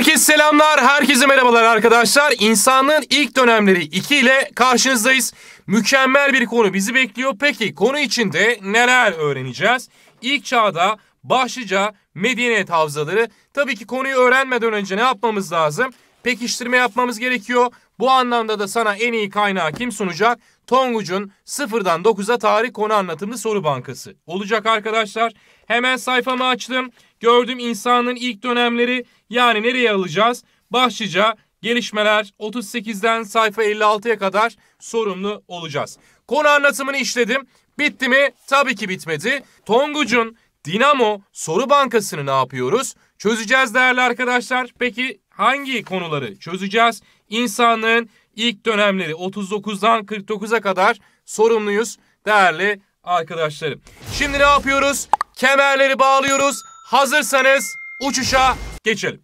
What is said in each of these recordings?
Herkese selamlar, herkese merhabalar arkadaşlar. İnsanlığın ilk dönemleri 2 ile karşınızdayız. Mükemmel bir konu bizi bekliyor. Peki konu içinde neler öğreneceğiz? İlk çağda başlıca medeniyet havzaları. Tabii ki konuyu öğrenmeden önce ne yapmamız lazım? Pekiştirme yapmamız gerekiyor. Bu anlamda da sana en iyi kaynağı kim sunacak? Tonguç'un sıfırdan 9'a tarih konu anlatımlı soru bankası olacak arkadaşlar. Hemen sayfamı açtım gördüm insanın ilk dönemleri yani nereye alacağız? Başlıca gelişmeler 38'den sayfa 56'ya kadar sorumlu olacağız. Konu anlatımını işledim. Bitti mi? Tabii ki bitmedi. Tonguç'un Dinamo soru bankasını ne yapıyoruz? Çözeceğiz değerli arkadaşlar. Peki hangi konuları çözeceğiz? İnsanlığın ilk dönemleri 39'dan 49'a kadar sorumluyuz değerli arkadaşlarım. Şimdi ne yapıyoruz? Kemerleri bağlıyoruz. Hazırsanız uçuşa geçelim.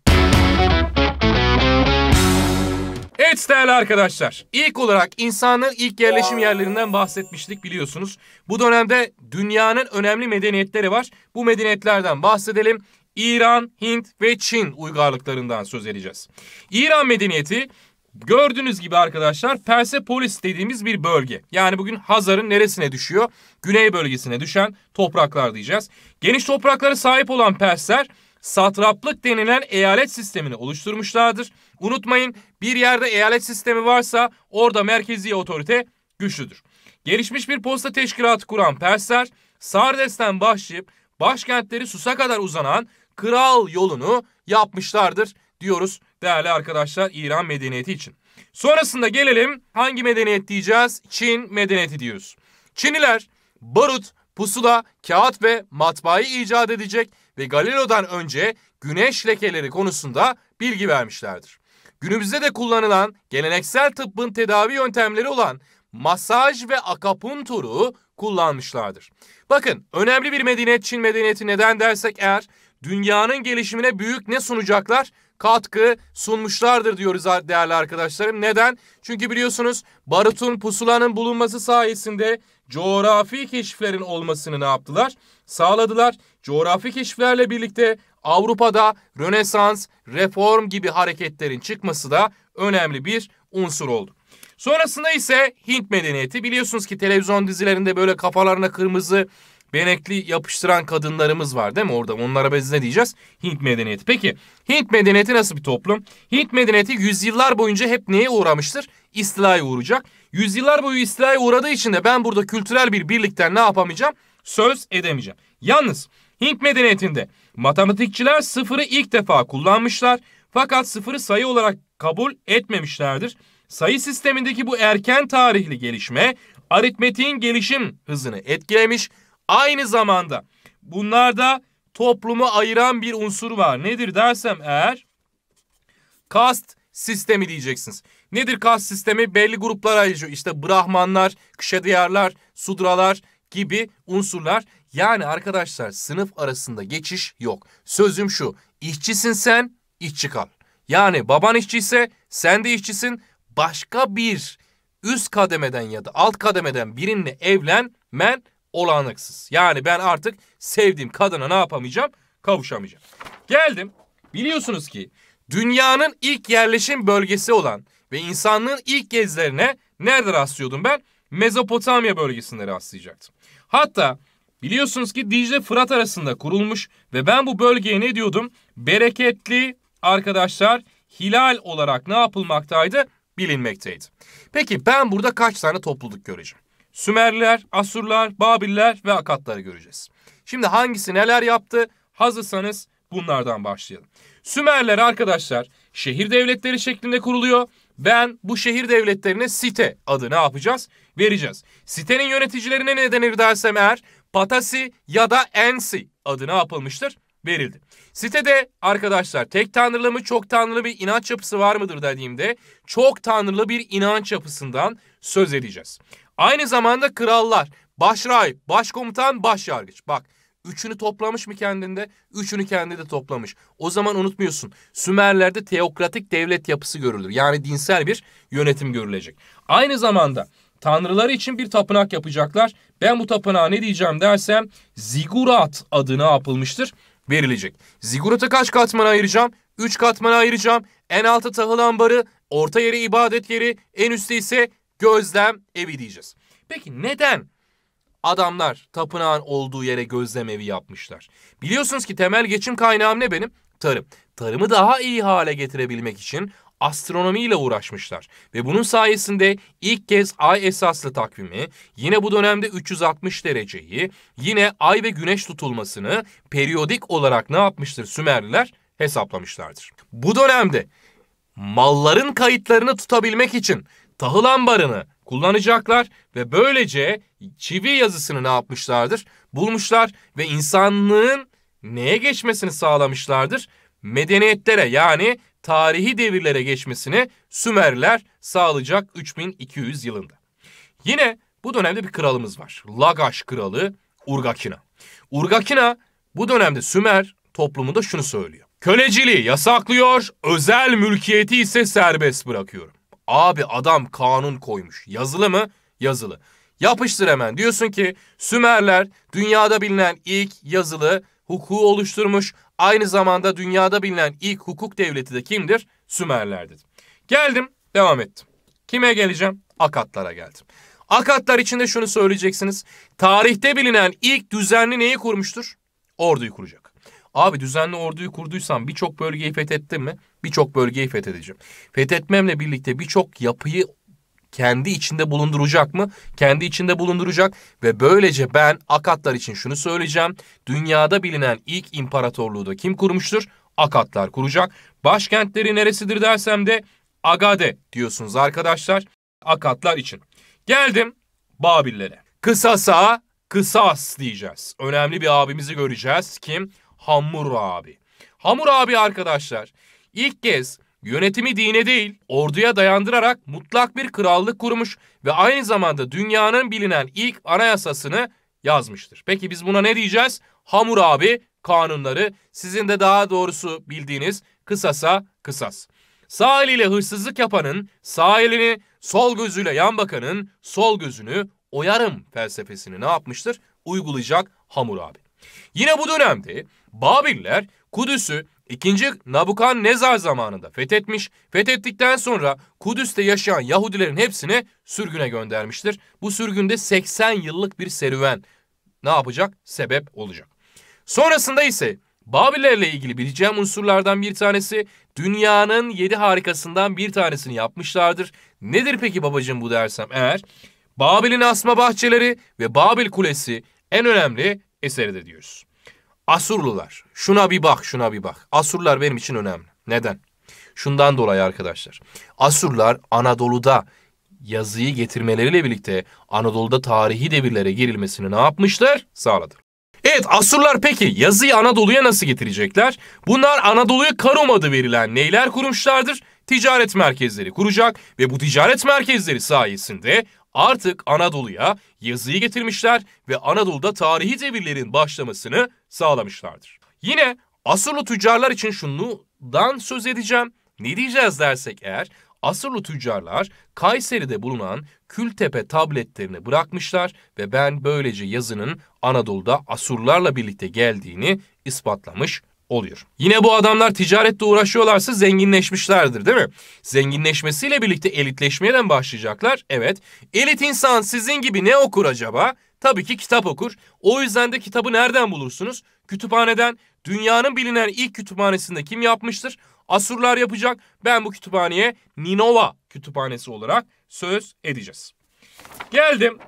Evet değerli arkadaşlar, İlk olarak insanın ilk yerleşim yerlerinden bahsetmiştik biliyorsunuz. Bu dönemde dünyanın önemli medeniyetleri var. Bu medeniyetlerden bahsedelim. İran, Hint ve Çin uygarlıklarından söz edeceğiz. İran medeniyeti Gördüğünüz gibi arkadaşlar Persepolis dediğimiz bir bölge. Yani bugün Hazar'ın neresine düşüyor? Güney bölgesine düşen topraklar diyeceğiz. Geniş topraklara sahip olan Persler satraplık denilen eyalet sistemini oluşturmuşlardır. Unutmayın bir yerde eyalet sistemi varsa orada merkezi otorite güçlüdür. Gelişmiş bir posta teşkilatı kuran Persler Sardes'ten başlayıp başkentleri Sus'a kadar uzanan kral yolunu yapmışlardır diyoruz değerli arkadaşlar İran medeniyeti için. Sonrasında gelelim hangi medeniyet diyeceğiz? Çin medeniyeti diyoruz. Çinliler barut, pusula, kağıt ve matbaayı icat edecek ve Galileo'dan önce güneş lekeleri konusunda bilgi vermişlerdir. Günümüzde de kullanılan geleneksel tıbbın tedavi yöntemleri olan masaj ve akapunturu kullanmışlardır. Bakın önemli bir medeniyet Çin medeniyeti neden dersek eğer dünyanın gelişimine büyük ne sunacaklar? katkı sunmuşlardır diyoruz değerli arkadaşlarım. Neden? Çünkü biliyorsunuz barutun pusulanın bulunması sayesinde coğrafi keşiflerin olmasını ne yaptılar? Sağladılar. Coğrafi keşiflerle birlikte Avrupa'da Rönesans, Reform gibi hareketlerin çıkması da önemli bir unsur oldu. Sonrasında ise Hint medeniyeti biliyorsunuz ki televizyon dizilerinde böyle kafalarına kırmızı benekli yapıştıran kadınlarımız var değil mi orada? Onlara biz ne diyeceğiz? Hint medeniyeti. Peki Hint medeniyeti nasıl bir toplum? Hint medeniyeti yüzyıllar boyunca hep neye uğramıştır? İstilaya uğrayacak. Yüzyıllar boyu istilaya uğradığı için de ben burada kültürel bir birlikten ne yapamayacağım? Söz edemeyeceğim. Yalnız Hint medeniyetinde matematikçiler sıfırı ilk defa kullanmışlar. Fakat sıfırı sayı olarak kabul etmemişlerdir. Sayı sistemindeki bu erken tarihli gelişme aritmetiğin gelişim hızını etkilemiş Aynı zamanda bunlarda toplumu ayıran bir unsur var. Nedir dersem eğer kast sistemi diyeceksiniz. Nedir kast sistemi? Belli gruplar ayırıyor. İşte Brahmanlar, Kşediyarlar, Sudralar gibi unsurlar. Yani arkadaşlar sınıf arasında geçiş yok. Sözüm şu. İşçisin sen, işçi kal. Yani baban işçiyse sen de işçisin. Başka bir üst kademeden ya da alt kademeden birinle evlenmen olanaksız. Yani ben artık sevdiğim kadına ne yapamayacağım? Kavuşamayacağım. Geldim. Biliyorsunuz ki dünyanın ilk yerleşim bölgesi olan ve insanlığın ilk gezlerine nerede rastlıyordum ben? Mezopotamya bölgesinde rastlayacaktım. Hatta biliyorsunuz ki Dicle Fırat arasında kurulmuş ve ben bu bölgeye ne diyordum? Bereketli arkadaşlar hilal olarak ne yapılmaktaydı? Bilinmekteydi. Peki ben burada kaç tane topluluk göreceğim? Sümerliler, Asurlar, Babiller ve Akatları göreceğiz. Şimdi hangisi neler yaptı? Hazırsanız bunlardan başlayalım. Sümerler arkadaşlar şehir devletleri şeklinde kuruluyor. Ben bu şehir devletlerine site adı ne yapacağız? Vereceğiz. Sitenin yöneticilerine ne denir dersem eğer Patasi ya da Ensi adı ne yapılmıştır? Verildi. Sitede arkadaşlar tek tanrılı mı çok tanrılı bir inanç yapısı var mıdır dediğimde çok tanrılı bir inanç yapısından söz edeceğiz. Aynı zamanda krallar, başrahip, başkomutan, başyargıç. Bak üçünü toplamış mı kendinde? Üçünü kendi toplamış. O zaman unutmuyorsun. Sümerler'de teokratik devlet yapısı görülür. Yani dinsel bir yönetim görülecek. Aynı zamanda tanrıları için bir tapınak yapacaklar. Ben bu tapınağa ne diyeceğim dersem zigurat adına yapılmıştır verilecek. Zigurat'a kaç katman ayıracağım? Üç katman ayıracağım. En alta tahıl ambarı, orta yeri ibadet yeri, en üstte ise gözlem evi diyeceğiz. Peki neden adamlar tapınağın olduğu yere gözlem evi yapmışlar? Biliyorsunuz ki temel geçim kaynağım ne benim? Tarım. Tarımı daha iyi hale getirebilmek için astronomiyle uğraşmışlar ve bunun sayesinde ilk kez ay esaslı takvimi, yine bu dönemde 360 dereceyi, yine ay ve güneş tutulmasını periyodik olarak ne yapmıştır Sümerliler? Hesaplamışlardır. Bu dönemde malların kayıtlarını tutabilmek için tahıl ambarını kullanacaklar ve böylece çivi yazısını ne yapmışlardır? Bulmuşlar ve insanlığın neye geçmesini sağlamışlardır? Medeniyetlere yani tarihi devirlere geçmesini Sümerler sağlayacak 3200 yılında. Yine bu dönemde bir kralımız var. Lagaş kralı Urgakina. Urgakina bu dönemde Sümer toplumunda şunu söylüyor. Köleciliği yasaklıyor, özel mülkiyeti ise serbest bırakıyorum. Abi adam kanun koymuş. Yazılı mı? Yazılı. Yapıştır hemen. Diyorsun ki Sümerler dünyada bilinen ilk yazılı hukuku oluşturmuş. Aynı zamanda dünyada bilinen ilk hukuk devleti de kimdir? Sümerlerdir. Geldim, devam ettim. Kime geleceğim? Akatlara geldim. Akatlar içinde şunu söyleyeceksiniz. Tarihte bilinen ilk düzenli neyi kurmuştur? Orduyu kuracak. Abi düzenli orduyu kurduysam birçok bölgeyi fethettim mi? Birçok bölgeyi fethedeceğim. Fethetmemle birlikte birçok yapıyı kendi içinde bulunduracak mı? Kendi içinde bulunduracak ve böylece ben Akatlar için şunu söyleyeceğim. Dünyada bilinen ilk imparatorluğu da kim kurmuştur? Akatlar kuracak. Başkentleri neresidir dersem de Agade diyorsunuz arkadaşlar. Akatlar için. Geldim Babillere. Kısasa kısas diyeceğiz. Önemli bir abimizi göreceğiz. Kim? Hamur abi, Hamur abi arkadaşlar ilk kez yönetimi dine değil orduya dayandırarak mutlak bir krallık kurmuş ve aynı zamanda dünyanın bilinen ilk anayasasını yazmıştır. Peki biz buna ne diyeceğiz? Hamur abi kanunları sizin de daha doğrusu bildiğiniz kısasa kısas. Sağ eliyle hırsızlık yapanın sağ elini, sol gözüyle yan bakanın sol gözünü oyarım felsefesini ne yapmıştır? Uygulayacak Hamur abi. Yine bu dönemde Babil'ler Kudüs'ü 2. Nabukadnezar zamanında fethetmiş, fethettikten sonra Kudüs'te yaşayan Yahudilerin hepsini sürgüne göndermiştir. Bu sürgünde 80 yıllık bir serüven ne yapacak? Sebep olacak. Sonrasında ise Babillerle ilgili bileceğim unsurlardan bir tanesi dünyanın yedi harikasından bir tanesini yapmışlardır. Nedir peki babacığım bu dersem eğer? Babil'in asma bahçeleri ve Babil Kulesi en önemli eseridir diyoruz. Asurlular. Şuna bir bak, şuna bir bak. Asurlar benim için önemli. Neden? Şundan dolayı arkadaşlar. Asurlar Anadolu'da yazıyı getirmeleriyle birlikte Anadolu'da tarihi devirlere girilmesini ne yapmışlar? Sağladı. Evet Asurlar peki yazıyı Anadolu'ya nasıl getirecekler? Bunlar Anadolu'ya Karom adı verilen neyler kurmuşlardır? Ticaret merkezleri kuracak ve bu ticaret merkezleri sayesinde Artık Anadolu'ya yazıyı getirmişler ve Anadolu'da tarihi devirlerin başlamasını sağlamışlardır. Yine Asurlu tüccarlar için şundan söz edeceğim. Ne diyeceğiz dersek eğer Asurlu tüccarlar Kayseri'de bulunan Kültepe tabletlerini bırakmışlar ve ben böylece yazının Anadolu'da Asurlarla birlikte geldiğini ispatlamış oluyor. Yine bu adamlar ticaretle uğraşıyorlarsa zenginleşmişlerdir değil mi? Zenginleşmesiyle birlikte elitleşmeye de başlayacaklar? Evet. Elit insan sizin gibi ne okur acaba? Tabii ki kitap okur. O yüzden de kitabı nereden bulursunuz? Kütüphaneden. Dünyanın bilinen ilk kütüphanesinde kim yapmıştır? Asurlar yapacak. Ben bu kütüphaneye Ninova kütüphanesi olarak söz edeceğiz. Geldim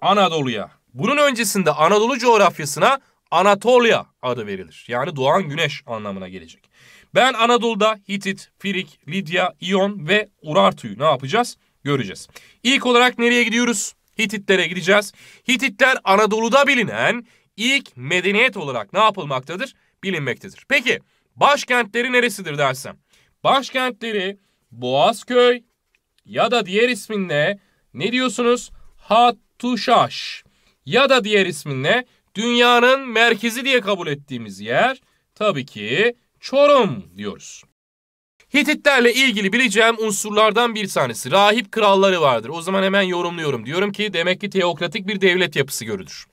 Anadolu'ya. Bunun öncesinde Anadolu coğrafyasına Anatolia adı verilir. Yani doğan güneş anlamına gelecek. Ben Anadolu'da Hitit, Firik, Lidya, İyon ve Urartu'yu ne yapacağız? Göreceğiz. İlk olarak nereye gidiyoruz? Hititlere gideceğiz. Hititler Anadolu'da bilinen ilk medeniyet olarak ne yapılmaktadır? Bilinmektedir. Peki başkentleri neresidir dersem? Başkentleri Boğazköy ya da diğer isminle ne diyorsunuz? Hattuşaş ya da diğer isminle dünyanın merkezi diye kabul ettiğimiz yer tabii ki Çorum diyoruz. Hititlerle ilgili bileceğim unsurlardan bir tanesi. Rahip kralları vardır. O zaman hemen yorumluyorum. Diyorum ki demek ki teokratik bir devlet yapısı görülür.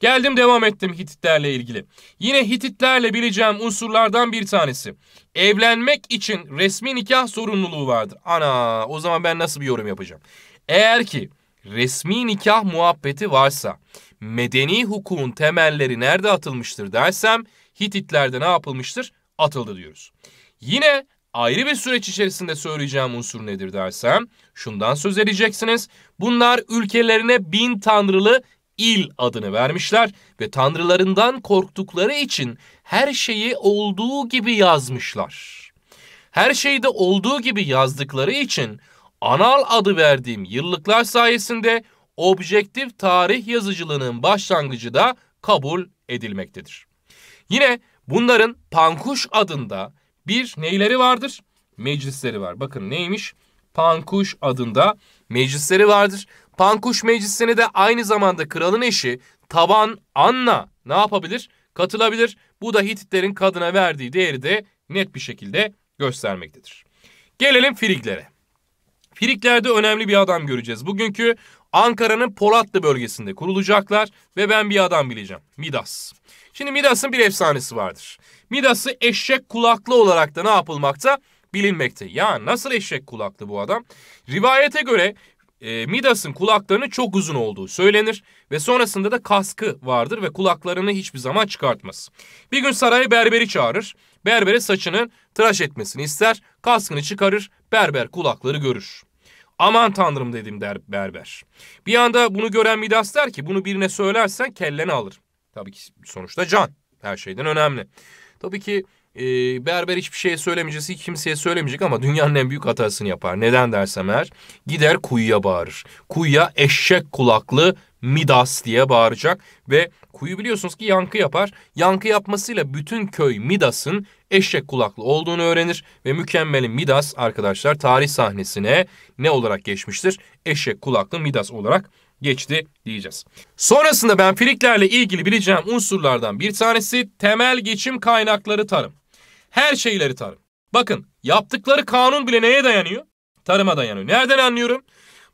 Geldim devam ettim Hititlerle ilgili. Yine Hititlerle bileceğim unsurlardan bir tanesi. Evlenmek için resmi nikah sorumluluğu vardır. Ana o zaman ben nasıl bir yorum yapacağım? Eğer ki resmi nikah muhabbeti varsa medeni hukukun temelleri nerede atılmıştır dersem Hititlerde ne yapılmıştır? Atıldı diyoruz. Yine ayrı bir süreç içerisinde söyleyeceğim unsur nedir dersem şundan söz edeceksiniz. Bunlar ülkelerine bin tanrılı il adını vermişler ve tanrılarından korktukları için her şeyi olduğu gibi yazmışlar. Her şeyi de olduğu gibi yazdıkları için anal adı verdiğim yıllıklar sayesinde objektif tarih yazıcılığının başlangıcı da kabul edilmektedir. Yine bunların Pankuş adında bir neyleri vardır? Meclisleri var. Bakın neymiş? Pankuş adında meclisleri vardır. Pankuş meclisine de aynı zamanda kralın eşi Taban Anna ne yapabilir? Katılabilir. Bu da Hititlerin kadına verdiği değeri de net bir şekilde göstermektedir. Gelelim Friglere. Friglerde önemli bir adam göreceğiz. Bugünkü Ankara'nın Polatlı bölgesinde kurulacaklar ve ben bir adam bileceğim. Midas. Şimdi Midas'ın bir efsanesi vardır. Midas'ı eşek kulaklı olarak da ne yapılmakta? Bilinmekte. Ya nasıl eşek kulaklı bu adam? Rivayete göre e, Midas'ın kulaklarının çok uzun olduğu söylenir ve sonrasında da kaskı vardır ve kulaklarını hiçbir zaman çıkartmaz. Bir gün saraya berberi çağırır. Berbere saçını tıraş etmesini ister. Kaskını çıkarır. Berber kulakları görür. Aman tanrım dedim der berber. Bir anda bunu gören Midas der ki bunu birine söylersen kelleni alır. Tabii ki sonuçta can her şeyden önemli. Tabii ki e, berber hiçbir şey söylemeyecek, kimseye söylemeyecek ama dünyanın en büyük hatasını yapar. Neden dersem eğer gider kuyuya bağırır. Kuyuya eşek kulaklı Midas diye bağıracak ve kuyu biliyorsunuz ki yankı yapar. Yankı yapmasıyla bütün köy Midas'ın eşek kulaklı olduğunu öğrenir ve mükemmelin Midas arkadaşlar tarih sahnesine ne olarak geçmiştir? Eşek kulaklı Midas olarak geçti diyeceğiz. Sonrasında ben filiklerle ilgili bileceğim unsurlardan bir tanesi temel geçim kaynakları tarım. Her şeyleri tarım. Bakın yaptıkları kanun bile neye dayanıyor? Tarıma dayanıyor. Nereden anlıyorum?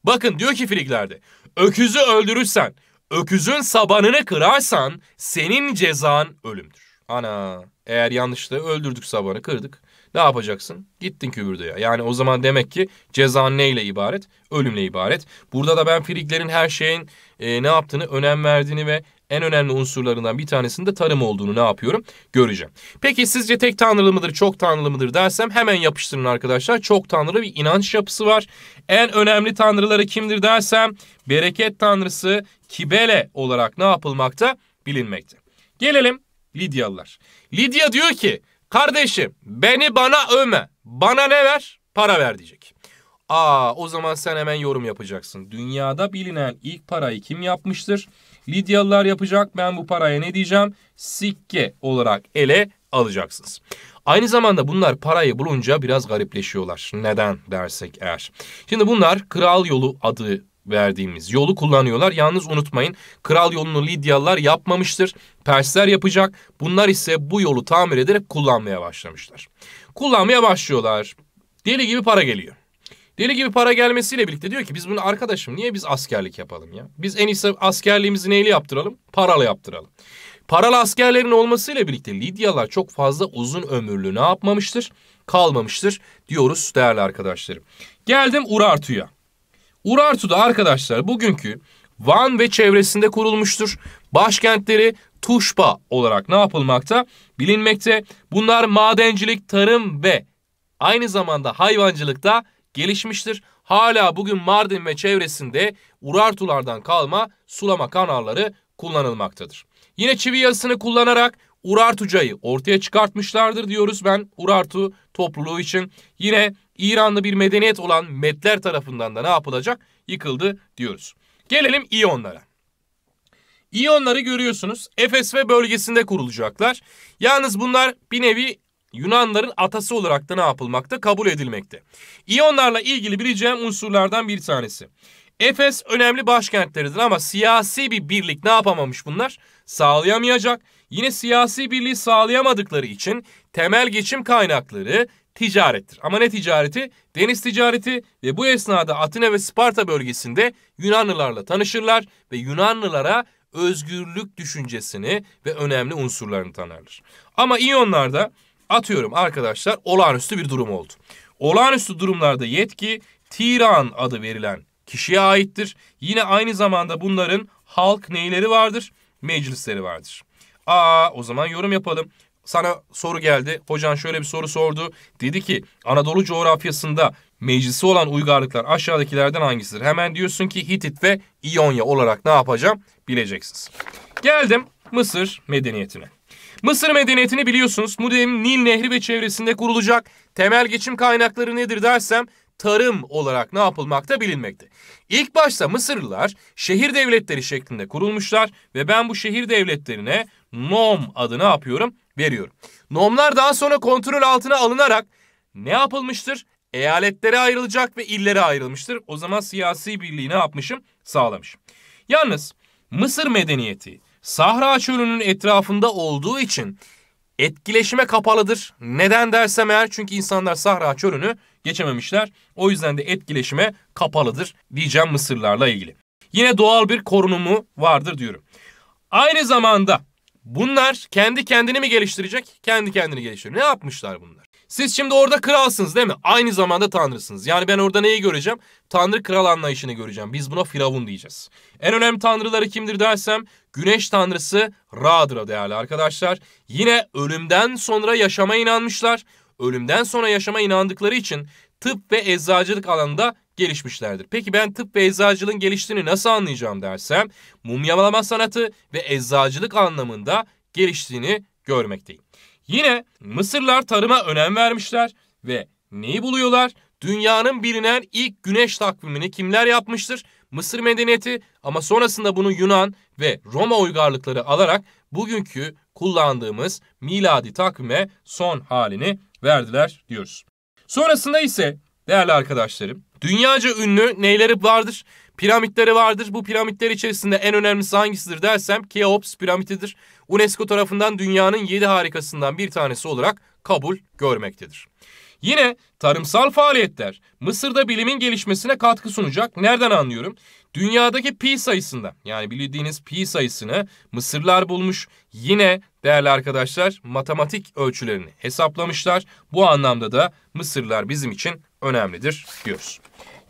Bakın diyor ki filiklerde öküzü öldürürsen, öküzün sabanını kırarsan senin cezan ölümdür. Ana eğer yanlışlıkla öldürdük sabanı kırdık. Ne yapacaksın? Gittin kübürdeye. Yani o zaman demek ki cezan neyle ibaret? Ölümle ibaret. Burada da ben friklerin her şeyin e, ne yaptığını, önem verdiğini ve en önemli unsurlarından bir tanesinin de tarım olduğunu ne yapıyorum göreceğim. Peki sizce tek tanrılı mıdır çok tanrılı mıdır dersem hemen yapıştırın arkadaşlar. Çok tanrılı bir inanç yapısı var. En önemli tanrıları kimdir dersem bereket tanrısı Kibele olarak ne yapılmakta bilinmekte. Gelelim Lidyalılar. Lidya diyor ki kardeşim beni bana övme bana ne ver para ver diyecek. Aa o zaman sen hemen yorum yapacaksın. Dünyada bilinen ilk parayı kim yapmıştır? Lidyalılar yapacak ben bu paraya ne diyeceğim? Sikke olarak ele alacaksınız. Aynı zamanda bunlar parayı bulunca biraz garipleşiyorlar. Neden dersek eğer. Şimdi bunlar kral yolu adı verdiğimiz yolu kullanıyorlar. Yalnız unutmayın kral yolunu Lidyalılar yapmamıştır. Persler yapacak. Bunlar ise bu yolu tamir ederek kullanmaya başlamışlar. Kullanmaya başlıyorlar. Deli gibi para geliyor. Deli gibi para gelmesiyle birlikte diyor ki biz bunu arkadaşım niye biz askerlik yapalım ya? Biz en iyisi askerliğimizi neyle yaptıralım? Parayla yaptıralım. Paralı askerlerin olmasıyla birlikte Lidyalar çok fazla uzun ömürlü ne yapmamıştır? Kalmamıştır diyoruz değerli arkadaşlarım. Geldim Urartu'ya. Urartu da arkadaşlar bugünkü Van ve çevresinde kurulmuştur. Başkentleri Tuşba olarak ne yapılmakta? Bilinmekte. Bunlar madencilik, tarım ve aynı zamanda hayvancılıkta gelişmiştir. Hala bugün Mardin ve çevresinde Urartulardan kalma sulama kanalları kullanılmaktadır. Yine çivi yazısını kullanarak Urartucayı ortaya çıkartmışlardır diyoruz ben Urartu topluluğu için. Yine İranlı bir medeniyet olan Metler tarafından da ne yapılacak? Yıkıldı diyoruz. Gelelim İyonlara. İyonları görüyorsunuz. Efes ve bölgesinde kurulacaklar. Yalnız bunlar bir nevi Yunanların atası olarak da ne yapılmakta? Kabul edilmekte. İyonlarla ilgili bileceğim unsurlardan bir tanesi. Efes önemli başkentleridir ama siyasi bir birlik ne yapamamış bunlar? Sağlayamayacak. Yine siyasi birliği sağlayamadıkları için temel geçim kaynakları ticarettir. Ama ne ticareti? Deniz ticareti ve bu esnada Atina ve Sparta bölgesinde Yunanlılarla tanışırlar ve Yunanlılara özgürlük düşüncesini ve önemli unsurlarını tanırlar. Ama İyonlarda Atıyorum arkadaşlar olağanüstü bir durum oldu. Olağanüstü durumlarda yetki tiran adı verilen kişiye aittir. Yine aynı zamanda bunların halk neyleri vardır? Meclisleri vardır. Aa o zaman yorum yapalım. Sana soru geldi. Hocan şöyle bir soru sordu. Dedi ki Anadolu coğrafyasında meclisi olan uygarlıklar aşağıdakilerden hangisidir? Hemen diyorsun ki Hitit ve İonya olarak ne yapacağım bileceksiniz. Geldim Mısır medeniyetine. Mısır medeniyetini biliyorsunuz. Mudem Nil Nehri ve çevresinde kurulacak temel geçim kaynakları nedir dersem tarım olarak ne yapılmakta bilinmekte. İlk başta Mısırlılar şehir devletleri şeklinde kurulmuşlar ve ben bu şehir devletlerine Nom adını yapıyorum? Veriyorum. Nomlar daha sonra kontrol altına alınarak ne yapılmıştır? Eyaletlere ayrılacak ve illere ayrılmıştır. O zaman siyasi birliği ne yapmışım? Sağlamışım. Yalnız Mısır medeniyeti Sahra çölünün etrafında olduğu için etkileşime kapalıdır. Neden dersem eğer çünkü insanlar Sahra çölünü geçememişler. O yüzden de etkileşime kapalıdır diyeceğim Mısırlarla ilgili. Yine doğal bir korunumu vardır diyorum. Aynı zamanda bunlar kendi kendini mi geliştirecek? Kendi kendini geliştiriyor. Ne yapmışlar bunlar? Siz şimdi orada kralsınız değil mi? Aynı zamanda tanrısınız. Yani ben orada neyi göreceğim? Tanrı kral anlayışını göreceğim. Biz buna firavun diyeceğiz. En önemli tanrıları kimdir dersem güneş tanrısı Ra'dır değerli arkadaşlar. Yine ölümden sonra yaşama inanmışlar. Ölümden sonra yaşama inandıkları için tıp ve eczacılık alanında gelişmişlerdir. Peki ben tıp ve eczacılığın geliştiğini nasıl anlayacağım dersem mumyalama sanatı ve eczacılık anlamında geliştiğini görmekteyim. Yine Mısırlar tarıma önem vermişler ve neyi buluyorlar? Dünyanın bilinen ilk güneş takvimini kimler yapmıştır? Mısır medeniyeti ama sonrasında bunu Yunan ve Roma uygarlıkları alarak bugünkü kullandığımız miladi takvime son halini verdiler diyoruz. Sonrasında ise değerli arkadaşlarım dünyaca ünlü neyleri vardır? Piramitleri vardır. Bu piramitler içerisinde en önemlisi hangisidir dersem Keops piramididir. UNESCO tarafından dünyanın 7 harikasından bir tanesi olarak kabul görmektedir. Yine tarımsal faaliyetler Mısır'da bilimin gelişmesine katkı sunacak. Nereden anlıyorum? Dünyadaki pi sayısında yani bildiğiniz pi sayısını Mısırlar bulmuş. Yine değerli arkadaşlar matematik ölçülerini hesaplamışlar. Bu anlamda da Mısırlar bizim için önemlidir diyoruz.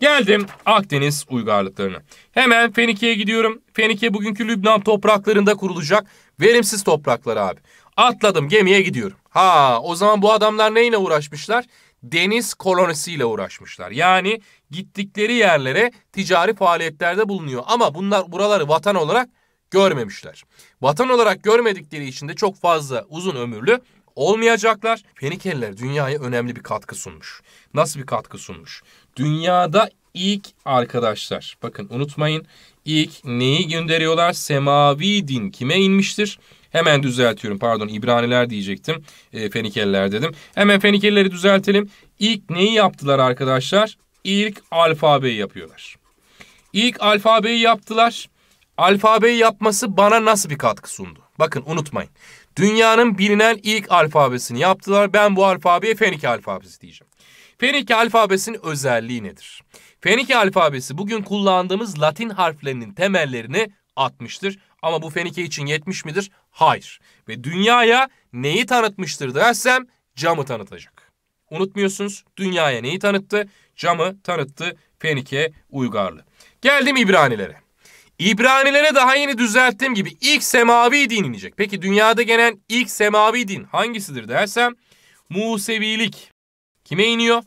Geldim Akdeniz uygarlıklarına. Hemen Fenike'ye gidiyorum. Fenike bugünkü Lübnan topraklarında kurulacak Verimsiz topraklar abi. Atladım gemiye gidiyorum. Ha o zaman bu adamlar neyle uğraşmışlar? Deniz kolonisiyle uğraşmışlar. Yani gittikleri yerlere ticari faaliyetlerde bulunuyor. Ama bunlar buraları vatan olarak görmemişler. Vatan olarak görmedikleri için de çok fazla uzun ömürlü olmayacaklar. Fenikeliler dünyaya önemli bir katkı sunmuş. Nasıl bir katkı sunmuş? Dünyada ilk arkadaşlar. Bakın unutmayın ilk neyi gönderiyorlar? Semavi din kime inmiştir? Hemen düzeltiyorum pardon İbraniler diyecektim. E, Fenikeliler dedim. Hemen Fenikelileri düzeltelim. İlk neyi yaptılar arkadaşlar? İlk alfabeyi yapıyorlar. İlk alfabeyi yaptılar. Alfabeyi yapması bana nasıl bir katkı sundu? Bakın unutmayın. Dünyanın bilinen ilk alfabesini yaptılar. Ben bu alfabeye Fenike alfabesi diyeceğim. Fenike alfabesinin özelliği nedir? Fenike alfabesi bugün kullandığımız Latin harflerinin temellerini atmıştır. Ama bu Fenike için yetmiş midir? Hayır. Ve dünyaya neyi tanıtmıştır dersem camı tanıtacak. Unutmuyorsunuz dünyaya neyi tanıttı? Camı tanıttı Fenike uygarlı. Geldim İbranilere. İbranilere daha yeni düzelttiğim gibi ilk semavi din inecek. Peki dünyada gelen ilk semavi din hangisidir dersem Musevilik. Kime iniyor?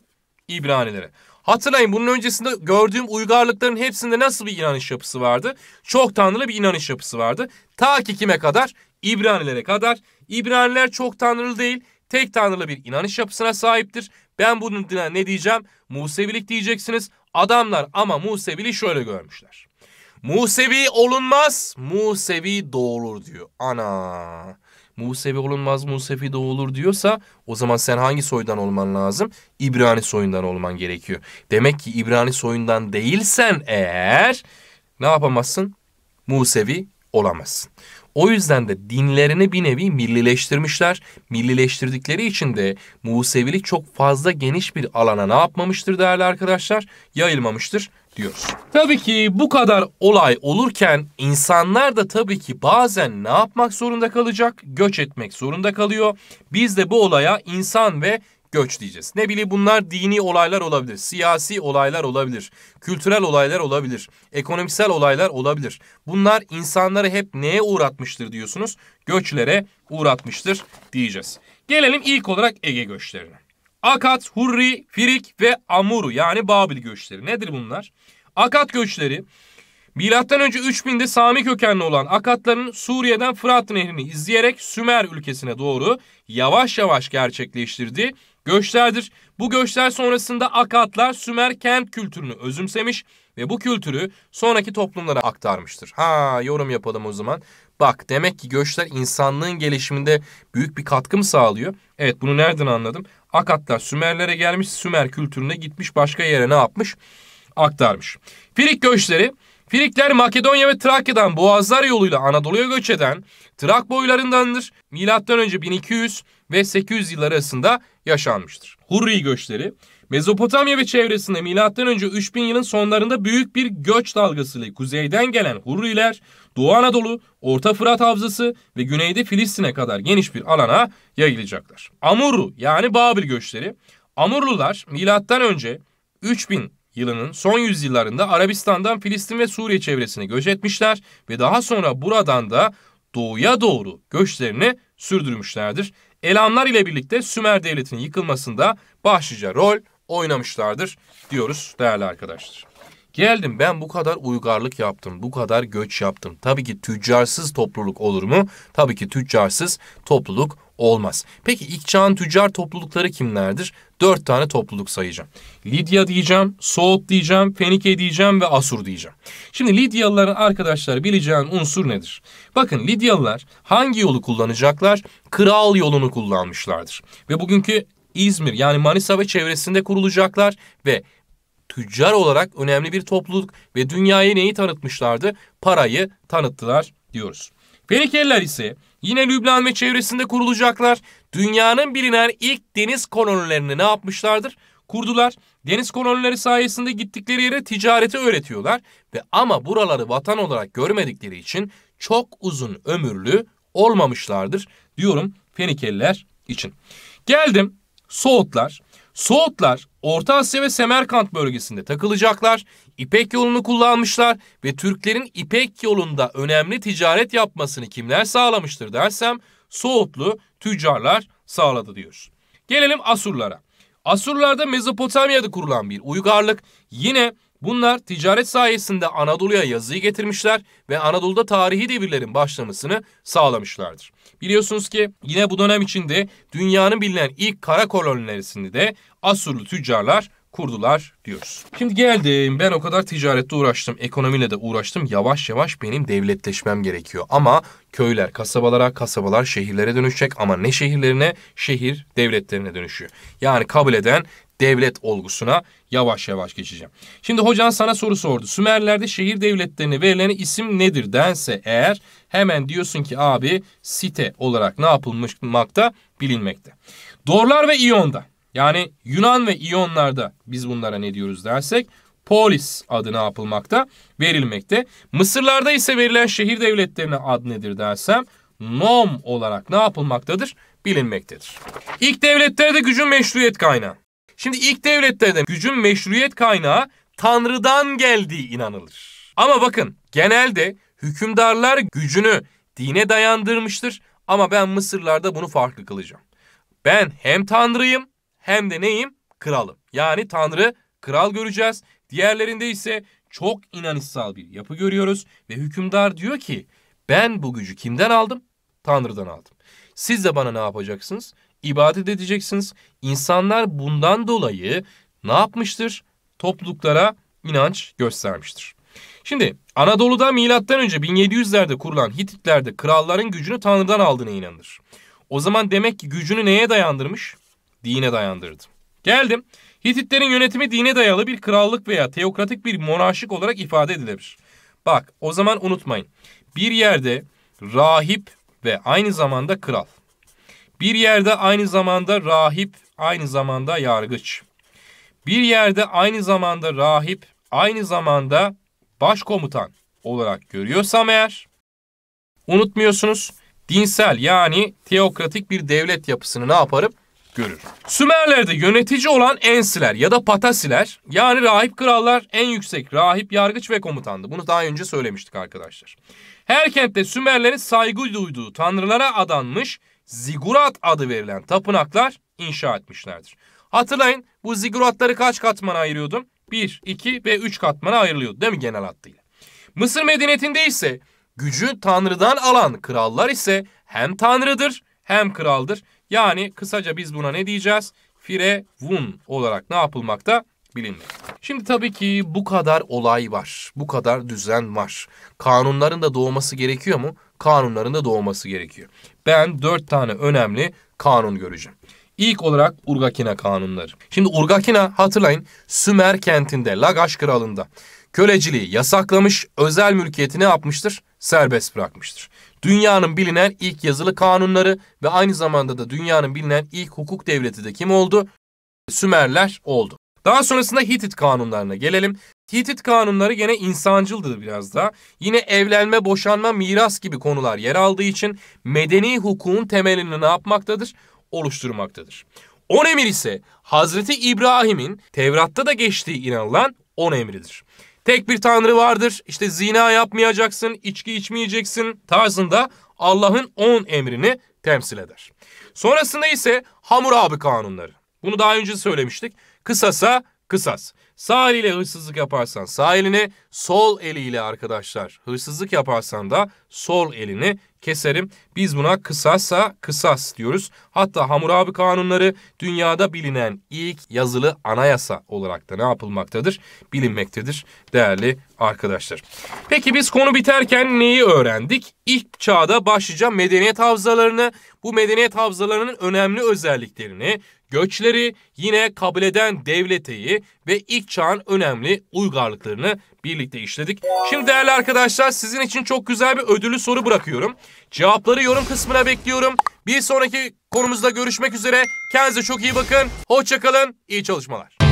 İbranilere. Hatırlayın bunun öncesinde gördüğüm uygarlıkların hepsinde nasıl bir inanış yapısı vardı? Çok tanrılı bir inanış yapısı vardı. Ta ki kime kadar? İbranilere kadar. İbraniler çok tanrılı değil, tek tanrılı bir inanış yapısına sahiptir. Ben bunun ne diyeceğim? Musevilik diyeceksiniz. Adamlar ama Musevili şöyle görmüşler. Musevi olunmaz, Musevi doğulur diyor. Ana. Musevi olunmaz, Musefi de olur diyorsa o zaman sen hangi soydan olman lazım? İbrani soyundan olman gerekiyor. Demek ki İbrani soyundan değilsen eğer ne yapamazsın? Musevi olamazsın. O yüzden de dinlerini bir nevi millileştirmişler. Millileştirdikleri için de Musevilik çok fazla geniş bir alana ne yapmamıştır değerli arkadaşlar? Yayılmamıştır diyoruz. Tabii ki bu kadar olay olurken insanlar da tabii ki bazen ne yapmak zorunda kalacak? Göç etmek zorunda kalıyor. Biz de bu olaya insan ve göç diyeceğiz. Ne bileyim bunlar dini olaylar olabilir, siyasi olaylar olabilir, kültürel olaylar olabilir, ekonomiksel olaylar olabilir. Bunlar insanları hep neye uğratmıştır diyorsunuz? Göçlere uğratmıştır diyeceğiz. Gelelim ilk olarak Ege göçlerine. Akat, Hurri, Firik ve Amuru yani Babil göçleri. Nedir bunlar? Akat göçleri Milattan önce 3000'de Sami kökenli olan Akatların Suriye'den Fırat Nehri'ni izleyerek Sümer ülkesine doğru yavaş yavaş gerçekleştirdiği göçlerdir. Bu göçler sonrasında Akatlar Sümer kent kültürünü özümsemiş ve bu kültürü sonraki toplumlara aktarmıştır. Ha yorum yapalım o zaman. Bak demek ki göçler insanlığın gelişiminde büyük bir katkı mı sağlıyor? Evet bunu nereden anladım? Akatlar Sümerlere gelmiş, Sümer kültürüne gitmiş, başka yere ne yapmış? Aktarmış. Firik göçleri Firikler Makedonya ve Trakya'dan Boğazlar yoluyla Anadolu'ya göç eden Trak boylarındandır. Milattan önce 1200 ve 800 yılları arasında yaşanmıştır. Hurri göçleri Mezopotamya ve çevresinde M.Ö. 3000 yılın sonlarında büyük bir göç dalgasıyla kuzeyden gelen Hurriler, Doğu Anadolu, Orta Fırat Havzası ve güneyde Filistin'e kadar geniş bir alana yayılacaklar. Amurru yani Babil göçleri. Amurlular M.Ö. 3000 yılının son yüzyıllarında Arabistan'dan Filistin ve Suriye çevresine göç etmişler ve daha sonra buradan da doğuya doğru göçlerini sürdürmüşlerdir. Elamlar ile birlikte Sümer Devleti'nin yıkılmasında başlıca rol oynamışlardır diyoruz değerli arkadaşlar. Geldim ben bu kadar uygarlık yaptım, bu kadar göç yaptım. Tabii ki tüccarsız topluluk olur mu? Tabii ki tüccarsız topluluk olmaz. Peki ilk çağın tüccar toplulukları kimlerdir? Dört tane topluluk sayacağım. Lidya diyeceğim, Soğut diyeceğim, Fenike diyeceğim ve Asur diyeceğim. Şimdi Lidyalıların arkadaşlar bileceğin unsur nedir? Bakın Lidyalılar hangi yolu kullanacaklar? Kral yolunu kullanmışlardır. Ve bugünkü İzmir yani Manisa ve çevresinde kurulacaklar ve tüccar olarak önemli bir topluluk ve dünyaya neyi tanıtmışlardı? Parayı tanıttılar diyoruz. Fenikeliler ise yine Lübnan ve çevresinde kurulacaklar. Dünyanın bilinen ilk deniz kolonilerini ne yapmışlardır? kurdular. Deniz kolonileri sayesinde gittikleri yere ticareti öğretiyorlar ve ama buraları vatan olarak görmedikleri için çok uzun ömürlü olmamışlardır diyorum Fenikeliler için. Geldim Soğutlar. Soğutlar Orta Asya ve Semerkant bölgesinde takılacaklar, İpek yolunu kullanmışlar ve Türklerin İpek yolunda önemli ticaret yapmasını kimler sağlamıştır dersem Soğutlu tüccarlar sağladı diyoruz. Gelelim Asurlara. Asurlarda Mezopotamya'da kurulan bir uygarlık yine bunlar ticaret sayesinde Anadolu'ya yazıyı getirmişler ve Anadolu'da tarihi devirlerin başlamasını sağlamışlardır. Biliyorsunuz ki yine bu dönem içinde dünyanın bilinen ilk kara kolonilerisini de Asurlu tüccarlar kurdular diyoruz. Şimdi geldim ben o kadar ticarette uğraştım, ekonomiyle de uğraştım. Yavaş yavaş benim devletleşmem gerekiyor. Ama köyler kasabalara, kasabalar şehirlere dönüşecek ama ne şehirlerine? Şehir devletlerine dönüşüyor. Yani kabul eden devlet olgusuna yavaş yavaş geçeceğim. Şimdi hocan sana soru sordu. Sümerlerde şehir devletlerine verilen isim nedir dense eğer hemen diyorsun ki abi site olarak ne yapılmakta bilinmekte. Dorlar ve İyon'da yani Yunan ve İyonlarda biz bunlara ne diyoruz dersek polis adı ne yapılmakta verilmekte. Mısırlarda ise verilen şehir devletlerine ad nedir dersem nom olarak ne yapılmaktadır bilinmektedir. İlk devletlerde gücün meşruiyet kaynağı. Şimdi ilk devletlerde gücün meşruiyet kaynağı Tanrı'dan geldiği inanılır. Ama bakın genelde hükümdarlar gücünü dine dayandırmıştır ama ben Mısırlarda bunu farklı kılacağım. Ben hem Tanrıyım hem de neyim? Kralım. Yani Tanrı kral göreceğiz. Diğerlerinde ise çok inanışsal bir yapı görüyoruz ve hükümdar diyor ki ben bu gücü kimden aldım? Tanrı'dan aldım. Siz de bana ne yapacaksınız? ibadet edeceksiniz. İnsanlar bundan dolayı ne yapmıştır? Topluluklara inanç göstermiştir. Şimdi Anadolu'da milattan önce 1700'lerde kurulan Hititlerde kralların gücünü Tanrı'dan aldığına inanılır. O zaman demek ki gücünü neye dayandırmış? Dine dayandırdı. Geldim. Hititlerin yönetimi dine dayalı bir krallık veya teokratik bir monarşik olarak ifade edilebilir. Bak o zaman unutmayın. Bir yerde rahip ve aynı zamanda kral. Bir yerde aynı zamanda rahip, aynı zamanda yargıç. Bir yerde aynı zamanda rahip, aynı zamanda başkomutan olarak görüyorsam eğer unutmuyorsunuz dinsel yani teokratik bir devlet yapısını ne yaparım? görür. Sümerler'de yönetici olan ensiler ya da patasiler yani rahip krallar en yüksek rahip yargıç ve komutandı. Bunu daha önce söylemiştik arkadaşlar. Her kentte Sümerlerin saygı duyduğu tanrılara adanmış zigurat adı verilen tapınaklar inşa etmişlerdir. Hatırlayın bu ziguratları kaç katmana ayırıyordum? 1, 2 ve 3 katmana ayrılıyordu değil mi genel hattıyla? Mısır medeniyetinde ise gücü tanrıdan alan krallar ise hem tanrıdır hem kraldır. Yani kısaca biz buna ne diyeceğiz? Firavun olarak ne yapılmakta? bilinmek. Şimdi tabii ki bu kadar olay var, bu kadar düzen var. Kanunların da doğması gerekiyor mu? kanunlarında doğması gerekiyor. Ben dört tane önemli kanun göreceğim. İlk olarak Urgakina kanunları. Şimdi Urgakina hatırlayın Sümer kentinde Lagash kralında köleciliği yasaklamış, özel mülkiyeti ne yapmıştır? Serbest bırakmıştır. Dünyanın bilinen ilk yazılı kanunları ve aynı zamanda da dünyanın bilinen ilk hukuk devleti de kim oldu? Sümerler oldu. Daha sonrasında Hitit kanunlarına gelelim. Tehdit kanunları gene insancıldır biraz da. Yine evlenme, boşanma, miras gibi konular yer aldığı için medeni hukukun temelini ne yapmaktadır? Oluşturmaktadır. On emir ise Hazreti İbrahim'in Tevrat'ta da geçtiği inanılan on emridir. Tek bir tanrı vardır, işte zina yapmayacaksın, içki içmeyeceksin tarzında Allah'ın on emrini temsil eder. Sonrasında ise Hamurabi kanunları. Bunu daha önce söylemiştik. Kısasa kısas. Sağ eliyle hırsızlık yaparsan sağ elini, sol eliyle arkadaşlar hırsızlık yaparsan da sol elini keserim. Biz buna kısassa kısas diyoruz. Hatta Hammurabi kanunları dünyada bilinen ilk yazılı anayasa olarak da ne yapılmaktadır? Bilinmektedir değerli arkadaşlar. Peki biz konu biterken neyi öğrendik? İlk çağda başlıca medeniyet havzalarını, bu medeniyet havzalarının önemli özelliklerini, Göçleri yine kabul eden devleteyi ve ilk çağın önemli uygarlıklarını birlikte işledik. Şimdi değerli arkadaşlar sizin için çok güzel bir ödüllü soru bırakıyorum. Cevapları yorum kısmına bekliyorum. Bir sonraki konumuzda görüşmek üzere. Kendinize çok iyi bakın. Hoşçakalın. İyi çalışmalar.